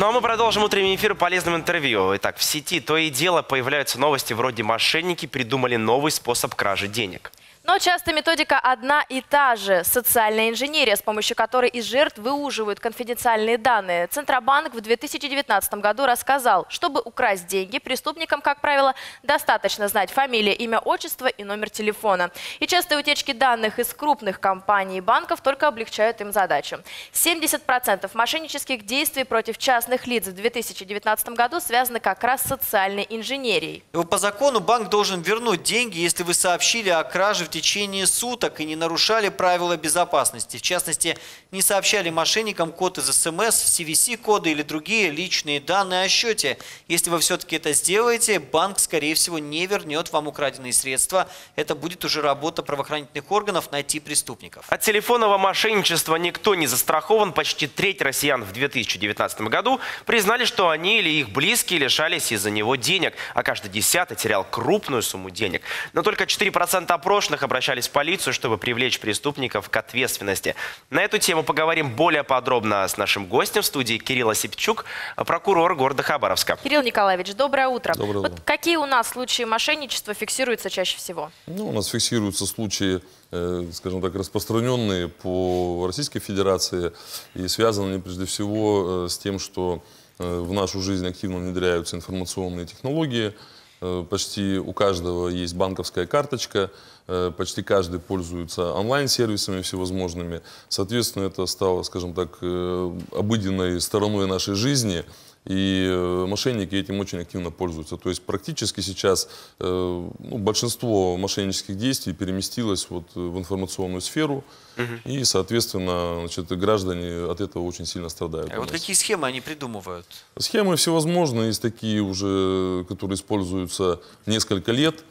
Ну а мы продолжим утренний эфир полезным интервью. Итак, в сети то и дело появляются новости вроде «мошенники придумали новый способ кражи денег». Но часто методика одна и та же – социальная инженерия, с помощью которой из жертв выуживают конфиденциальные данные. Центробанк в 2019 году рассказал, чтобы украсть деньги, преступникам, как правило, достаточно знать фамилия, имя, отчество и номер телефона. И частые утечки данных из крупных компаний и банков только облегчают им задачу. 70% мошеннических действий против частных лиц в 2019 году связаны как раз с социальной инженерией. По закону банк должен вернуть деньги, если вы сообщили о краже в течение течение суток и не нарушали правила безопасности. В частности, не сообщали мошенникам код из СМС, CVC-коды или другие личные данные о счете. Если вы все-таки это сделаете, банк, скорее всего, не вернет вам украденные средства. Это будет уже работа правоохранительных органов найти преступников. От телефонного мошенничества никто не застрахован. Почти треть россиян в 2019 году признали, что они или их близкие лишались из-за него денег, а каждый десятый терял крупную сумму денег. Но только 4% опрошенных обращались в полицию, чтобы привлечь преступников к ответственности. На эту тему поговорим более подробно с нашим гостем в студии Кирилл Осипчук, прокурор города Хабаровска. Кирилл Николаевич, доброе утро. Доброе утро. Вот какие у нас случаи мошенничества фиксируются чаще всего? Ну, у нас фиксируются случаи э, скажем так, распространенные по Российской Федерации. И связаны они прежде всего э, с тем, что э, в нашу жизнь активно внедряются информационные технологии – Э, почти у каждого есть банковская карточка, э, почти каждый пользуется онлайн-сервисами всевозможными. Соответственно, это стало, скажем так, э, обыденной стороной нашей жизни – и э, мошенники этим очень активно пользуются. То есть практически сейчас э, ну, большинство мошеннических действий переместилось вот э, в информационную сферу. Угу. И, соответственно, значит, граждане от этого очень сильно страдают. А вот какие схемы они придумывают? Схемы всевозможные, есть такие уже, которые используются несколько лет.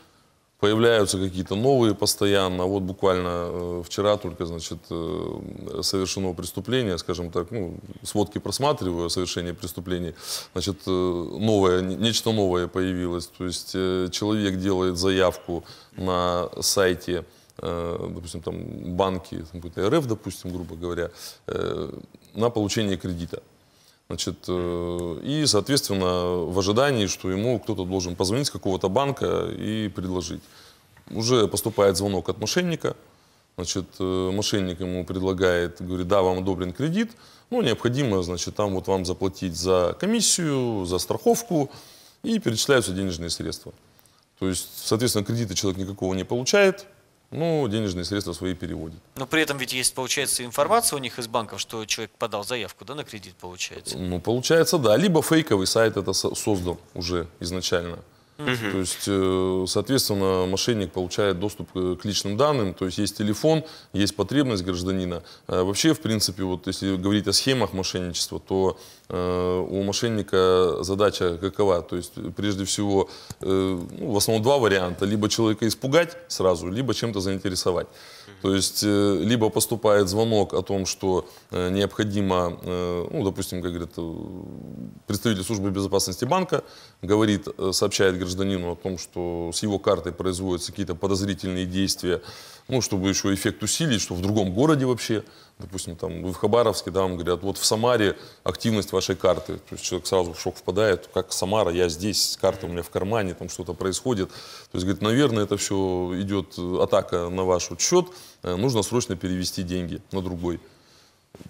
Появляются какие-то новые постоянно. Вот буквально э, вчера только, значит, э, совершено преступление, скажем так, ну, сводки просматриваю о преступлений. Значит, э, новое, нечто новое появилось. То есть человек делает заявку на сайте допустим, там банки, РФ, допустим, грубо говоря, на получение кредита. Значит, э, и, соответственно, в ожидании, что ему кто-то должен позвонить с какого-то банка и предложить. Уже поступает звонок от мошенника. Значит, э, мошенник ему предлагает, говорит, да, вам одобрен кредит, но необходимо, значит, там вот вам заплатить за комиссию, за страховку и перечисляются денежные средства. То есть, соответственно, кредита человек никакого не получает, ну, денежные средства свои переводит. Но при этом ведь есть, получается, информация у них из банков, что человек подал заявку, да, на кредит, получается? Ну, получается, да. Либо фейковый сайт это создал уже изначально. Угу. То есть, э, соответственно, мошенник получает доступ э, к личным данным, то есть есть телефон, есть потребность гражданина. А вообще, в принципе, вот если говорить о схемах мошенничества, то э, у мошенника задача какова? То есть, прежде всего, ну, в основном два варианта. Либо человека испугать сразу, либо чем-то заинтересовать. То есть, э, либо поступает звонок о том, что э, необходимо, э, ну, допустим, как говорит представитель службы безопасности банка, говорит, сообщает гражданину о том, что с его картой производятся какие-то подозрительные действия, ну, чтобы еще эффект усилить, что в другом городе вообще, допустим, там, вы в Хабаровске, да, вам говорят, вот в Самаре активность вашей карты. То есть человек сразу в шок впадает, как Самара, я здесь, карта у меня в кармане, там что-то происходит. То есть, говорит, наверное, это все идет атака на ваш счет, э, нужно срочно перевести деньги на другой.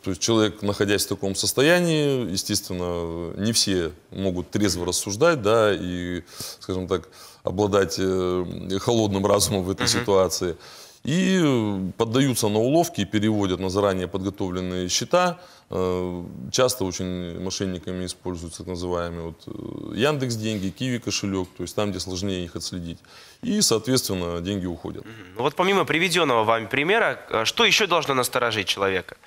То есть человек, находясь в таком состоянии, естественно, не все могут трезво рассуждать, да, и, скажем так, обладать э, холодным разумом в этой mm-hmm. ситуации и э, поддаются на уловки, и переводят на заранее подготовленные счета. Э, часто очень мошенниками используются так называемые вот э, Яндекс деньги, Киви кошелек, то есть там, где сложнее их отследить. И, соответственно, деньги уходят. Ну вот помимо приведенного вами примера, что еще должно насторожить человека?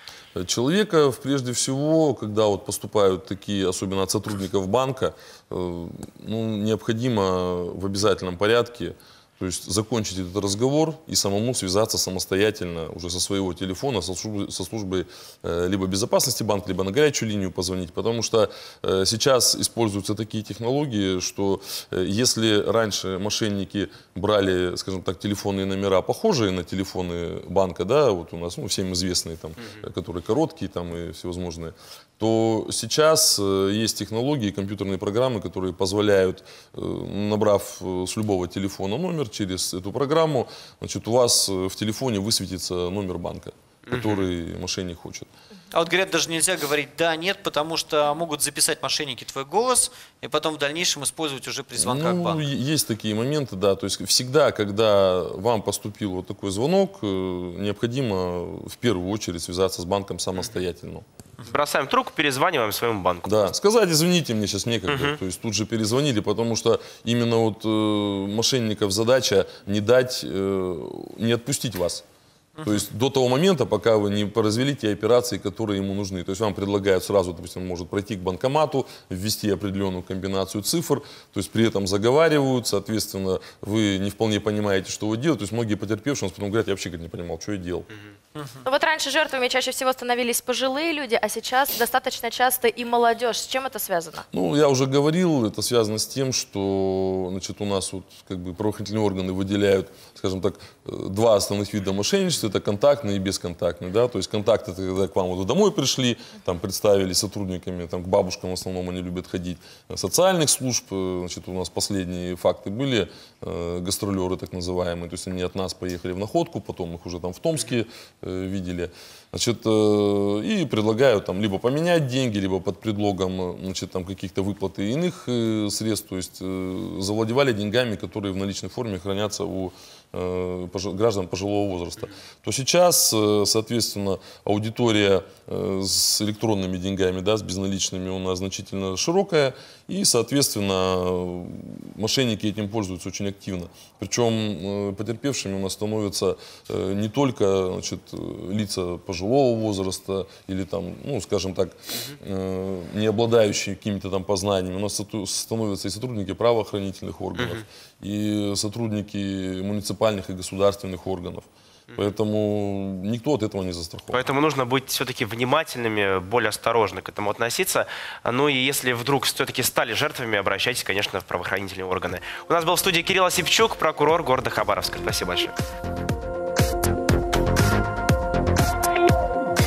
Человека, прежде всего, когда вот поступают такие, особенно от сотрудников банка, ну, необходимо в обязательном порядке то есть закончить этот разговор и самому связаться самостоятельно уже со своего телефона, со службой, со службой э, либо безопасности банка, либо на горячую линию позвонить. Потому что э, сейчас используются такие технологии, что э, если раньше мошенники брали, скажем так, телефонные номера, похожие на телефоны банка, да, вот у нас ну, всем известные, там, угу. которые короткие там, и всевозможные, то сейчас э, есть технологии, компьютерные программы, которые позволяют, э, набрав э, с любого телефона номер, через эту программу, значит, у вас э, в телефоне высветится номер банка, который угу. мошенник хочет. А вот говорят, даже нельзя говорить «да», «нет», потому что могут записать мошенники твой голос и потом в дальнейшем использовать уже при звонках ну, банка. Есть такие моменты, да. То есть всегда, когда вам поступил вот такой звонок, э, необходимо в первую очередь связаться с банком самостоятельно бросаем трубку, перезваниваем своему банку. Да, сказать, извините, мне сейчас некогда. Угу. То есть тут же перезвонили, потому что именно вот э, мошенников задача не дать, э, не отпустить вас. То есть до того момента, пока вы не произвели те операции, которые ему нужны. То есть вам предлагают сразу, допустим, может пройти к банкомату, ввести определенную комбинацию цифр, то есть при этом заговаривают, соответственно, вы не вполне понимаете, что вы делаете. То есть многие потерпевшие, у нас потом говорят, я вообще говорит, не понимал, что я делал. Угу. Ну вот раньше жертвами чаще всего становились пожилые люди, а сейчас достаточно часто и молодежь. С чем это связано? Ну, я уже говорил, это связано с тем, что значит, у нас вот, как бы, правоохранительные органы выделяют, скажем так, э, два основных вида мошенничества. Это контактные и бесконтактные. Да? То есть контакт это когда к вам вот домой пришли, там представили сотрудниками, там, к бабушкам в основном они любят ходить, социальных служб. Э, значит, у нас последние факты были, э, гастролеры так называемые. То есть они от нас поехали в находку, потом их уже там в Томске Э, видели. Значит, э, и предлагаю там либо поменять деньги, либо под предлогом э, значит, там, каких-то выплат и иных средств, то есть завладевали деньгами, которые в наличной форме хранятся у Э, граждан пожилого возраста, то сейчас, э, соответственно, аудитория э, с электронными деньгами, да, с безналичными у нас значительно широкая, и, соответственно, мошенники этим пользуются очень активно. Причем потерпевшими у нас становятся не только значит, лица пожилого возраста или там, ну, скажем так, не обладающие какими-то там познаниями, у нас становятся и сотрудники правоохранительных органов, и сотрудники муниципальных муниципальных и государственных органов. Поэтому никто от этого не застрахован. Поэтому нужно быть все-таки внимательными, более осторожно к этому относиться. Ну и если вдруг все-таки стали жертвами, обращайтесь, конечно, в правоохранительные органы. У нас был в студии Кирилл Осипчук, прокурор города Хабаровска. Спасибо большое.